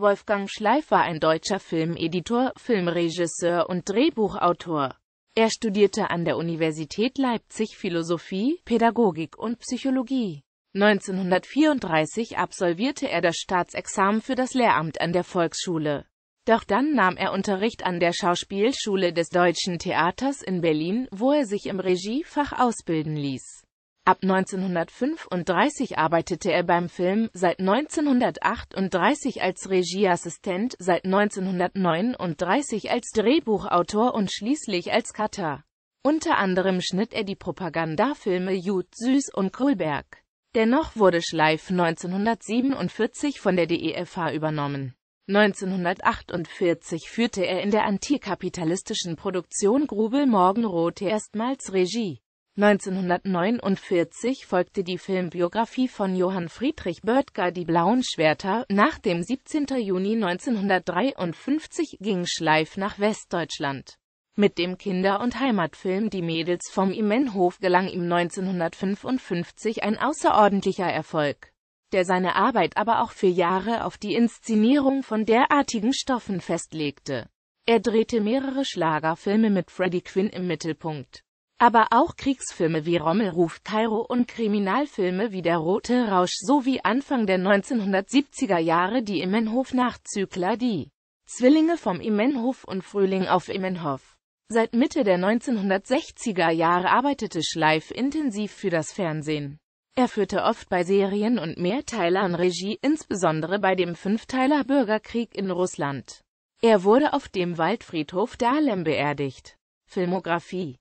Wolfgang Schleif war ein deutscher Filmeditor, Filmregisseur und Drehbuchautor. Er studierte an der Universität Leipzig Philosophie, Pädagogik und Psychologie. 1934 absolvierte er das Staatsexamen für das Lehramt an der Volksschule. Doch dann nahm er Unterricht an der Schauspielschule des Deutschen Theaters in Berlin, wo er sich im Regiefach ausbilden ließ. Ab 1935 arbeitete er beim Film, seit 1938 als Regieassistent, seit 1939 als Drehbuchautor und schließlich als Cutter. Unter anderem schnitt er die Propagandafilme Jud Süß und Kohlberg. Dennoch wurde Schleif 1947 von der DEFH übernommen. 1948 führte er in der antikapitalistischen Produktion Grubel Morgenrote erstmals Regie. 1949 folgte die Filmbiografie von Johann Friedrich Böttger Die blauen Schwerter. Nach dem 17. Juni 1953 ging Schleif nach Westdeutschland. Mit dem Kinder- und Heimatfilm Die Mädels vom Immenhof gelang ihm 1955 ein außerordentlicher Erfolg, der seine Arbeit aber auch für Jahre auf die Inszenierung von derartigen Stoffen festlegte. Er drehte mehrere Schlagerfilme mit Freddie Quinn im Mittelpunkt aber auch Kriegsfilme wie Rommel ruft Kairo und Kriminalfilme wie Der Rote Rausch sowie Anfang der 1970er Jahre die Immenhof-Nachzügler Die Zwillinge vom Immenhof und Frühling auf Immenhof. Seit Mitte der 1960er Jahre arbeitete Schleif intensiv für das Fernsehen. Er führte oft bei Serien und Mehrteilern Regie, insbesondere bei dem Fünfteiler Bürgerkrieg in Russland. Er wurde auf dem Waldfriedhof Dahlem beerdigt. Filmografie